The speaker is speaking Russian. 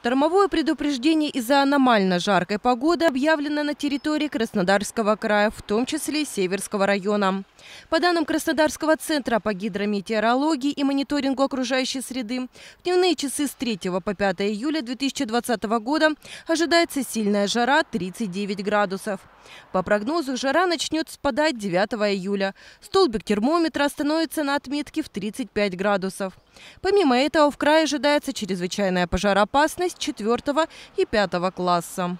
Штормовое предупреждение из-за аномально жаркой погоды объявлено на территории Краснодарского края, в том числе Северского района. По данным Краснодарского центра по гидрометеорологии и мониторингу окружающей среды, в дневные часы с 3 по 5 июля 2020 года ожидается сильная жара 39 градусов. По прогнозу, жара начнет спадать 9 июля. Столбик термометра становится на отметке в 35 градусов. Помимо этого, в крае ожидается чрезвычайная пожароопасность 4 и 5 класса.